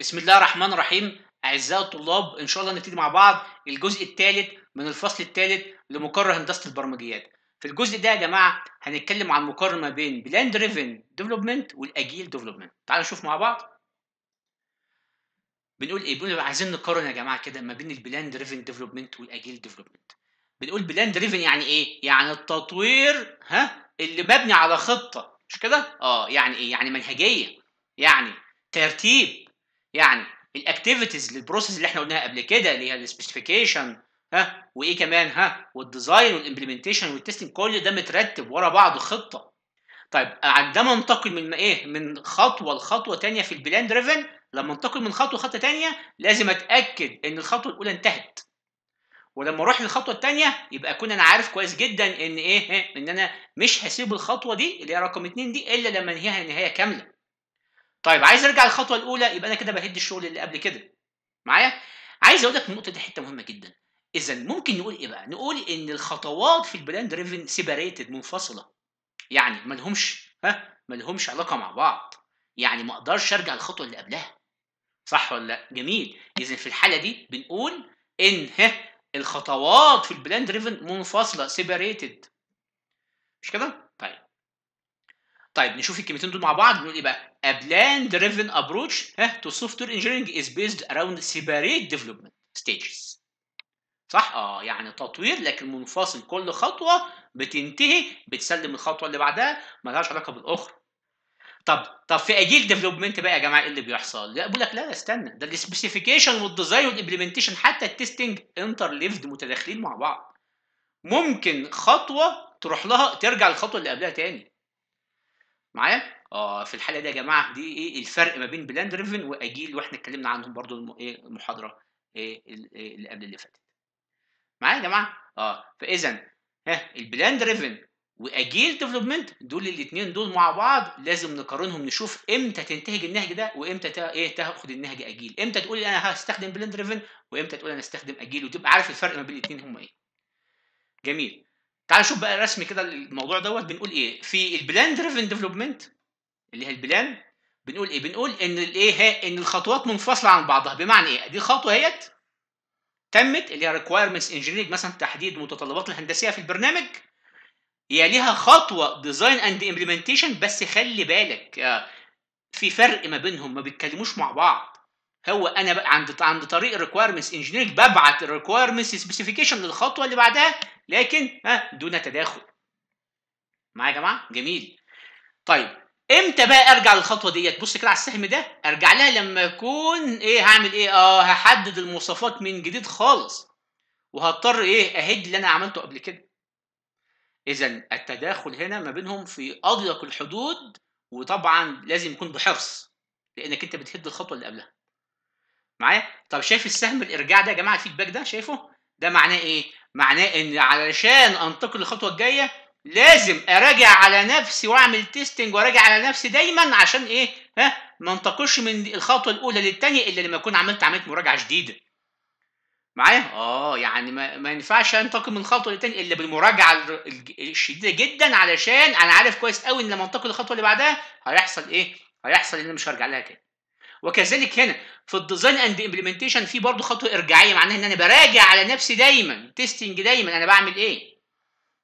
بسم الله الرحمن الرحيم اعزائي الطلاب ان شاء الله نبتدي مع بعض الجزء الثالث من الفصل الثالث لمقرر هندسه البرمجيات في الجزء ده يا جماعه هنتكلم عن مقارنه بين بلان دريفن ديفلوبمنت والاجيل ديفلوبمنت تعالوا نشوف مع بعض بنقول ايه بنقول عايزين نقارن يا جماعه كده ما بين البلان دريفن ديفلوبمنت والاجيل ديفلوبمنت بنقول بلان دريفن يعني ايه يعني التطوير ها اللي مبني على خطه مش كده اه يعني ايه يعني منهجيه يعني ترتيب يعني الاكتيفيتيز للبروسيس اللي احنا قلناها قبل كده اللي هي السبيسيفيكيشن ها وايه كمان ها والديزاين والامبلمنتيشن والتستنج كل ده مترتب ورا بعض خطه طيب عندما انتقل من ايه من خطوه لخطوه ثانيه في البلان دريفن لما انتقل من خطوه لخطوه ثانيه لازم اتاكد ان الخطوه الاولى انتهت ولما اروح للخطوه الثانيه يبقى اكون انا عارف كويس جدا ان ايه ان انا مش هسيب الخطوه دي اللي هي رقم اثنين دي الا لما انهيها نهايه كامله طيب عايز ارجع للخطوه الاولى يبقى انا كده بهد الشغل اللي قبل كده معايا عايز اقول لك النقطه دي حته مهمه جدا اذا ممكن نقول ايه بقى نقول ان الخطوات في البلان دريفن سيباريتد منفصله يعني مالهمش ها مالهمش علاقه مع بعض يعني ما اقدرش ارجع للخطوه اللي قبلها صح ولا لا جميل اذا في الحاله دي بنقول ان ها الخطوات في البلان دريفن منفصله سيباريتد مش كده طيب نشوف الكلمتين دول مع بعض بنقول ايه بقى؟ A plan driven approach to software engineering is based around separate development stages. صح؟ اه يعني تطوير لكن منفصل كل خطوه بتنتهي بتسلم الخطوه اللي بعدها مالهاش علاقه بالاخرى. طب طب في اجيل ديفلوبمنت بقى يا جماعه ايه اللي بيحصل؟ لا بقول لك لا استنى ده السبيسيفيكيشن والديزاين والامبلمنتيشن حتى التستنج انترليفد متداخلين مع بعض. ممكن خطوه تروح لها ترجع للخطوه اللي قبلها تاني. معايا اه في الحلقه دي يا جماعه دي ايه الفرق ما بين بلاند ريفن واجيل واحنا اتكلمنا عنهم برضو ايه المحاضره إيه،, ايه اللي قبل اللي فاتت معايا يا جماعه اه فاذا ها البلاند ريفن واجيل ديفلوبمنت دول الاثنين دول مع بعض لازم نقارنهم نشوف امتى تنتهج النهج ده وامتى ايه تاخد النهج اجيل امتى تقول انا هستخدم بلان ريفن وامتى تقول انا هستخدم اجيل وتبقى عارف الفرق ما بين الاثنين هم ايه جميل تعال نشوف بقى رسمي كده الموضوع دوت بنقول ايه في البلان دريفن ديفلوبمنت اللي هي البلان بنقول ايه بنقول ان الايه ان الخطوات منفصله عن بعضها بمعنى ايه دي خطوه اهيت تمت اللي هي ريكويرمنتس انجينيرنج مثلا تحديد متطلبات الهندسيه في البرنامج يليها خطوه ديزاين اند امبلمنتيشن بس خلي بالك آه، في فرق ما بينهم ما بيتكلموش مع بعض هو انا بقى عند عند طريق الريكويرمنتس انجينيرنج ببعت الريكويرمنتس سبيسيفيكيشن للخطوه اللي بعدها لكن ها دون تداخل معايا يا جماعه جميل طيب امتى بقى ارجع للخطوه ديت بص كده على السهم ده ارجع لها لما اكون ايه هعمل ايه اه هحدد المواصفات من جديد خالص وهضطر ايه اهد اللي انا عملته قبل كده اذا التداخل هنا ما بينهم في اضيق الحدود وطبعا لازم يكون بحرص لانك انت بتهد الخطوه اللي قبلها معايا طب شايف السهم الارجاع ده يا جماعه الفيدباك ده شايفه ده معناه ايه معناه ان علشان انتقل للخطوه الجايه لازم اراجع على نفسي واعمل تيستنج وراجع على نفسي دايما عشان ايه ها ما انتقلش من الخطوه الاولى للثانيه الا لما اكون عملت عمليه مراجعه جديده معايا اه يعني ما, ما ينفعش انتقل من خطوه للثانيه الا بالمراجعه الشديده جدا علشان انا عارف كويس قوي ان لما انتقل للخطوه اللي بعدها هيحصل ايه هيحصل ان انا مش هرجع لها تاني وكذلك هنا في الديزاين اند امبلمنتيشن في برضه خطوه ارجاعيه معناها ان انا براجع على نفسي دايما تيستنج دايما انا بعمل ايه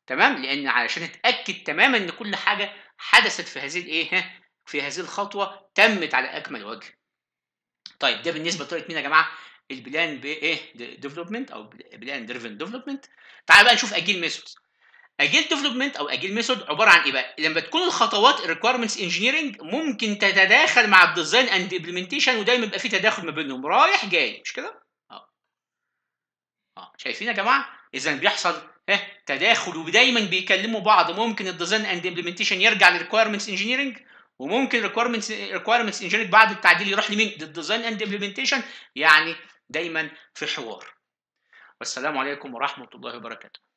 تمام لان علشان اتاكد تماما ان كل حاجه حدثت في هذه الايه في هذه الخطوه تمت على اكمل وجه طيب ده بالنسبه لطريقه مين يا جماعه البلان بايه ديفلوبمنت او بلان دريفن ديفلوبمنت تعال بقى نشوف اجيل ميثودز اجيل ديفلوبمنت او اجيل ميثود عباره عن ايه بقى؟ لما تكون الخطوات الريكوايرمنتس انجينيرنج ممكن تتداخل مع الديزاين اند امبلمنتيشن ودايما يبقى في تداخل ما بينهم رايح جاي مش كده؟ اه اه شايفين يا جماعه؟ اذا بيحصل ها إيه؟ تداخل ودايما بيكلموا بعض ممكن الديزاين اند امبلمنتيشن يرجع للريكويرمنتس انجينيرنج وممكن ريكويرمنتس ريكويرمنتس انجينيرنج بعد التعديل يروح لمين؟ للديزاين اند امبلمنتيشن يعني دايما في حوار والسلام عليكم ورحمه الله وبركاته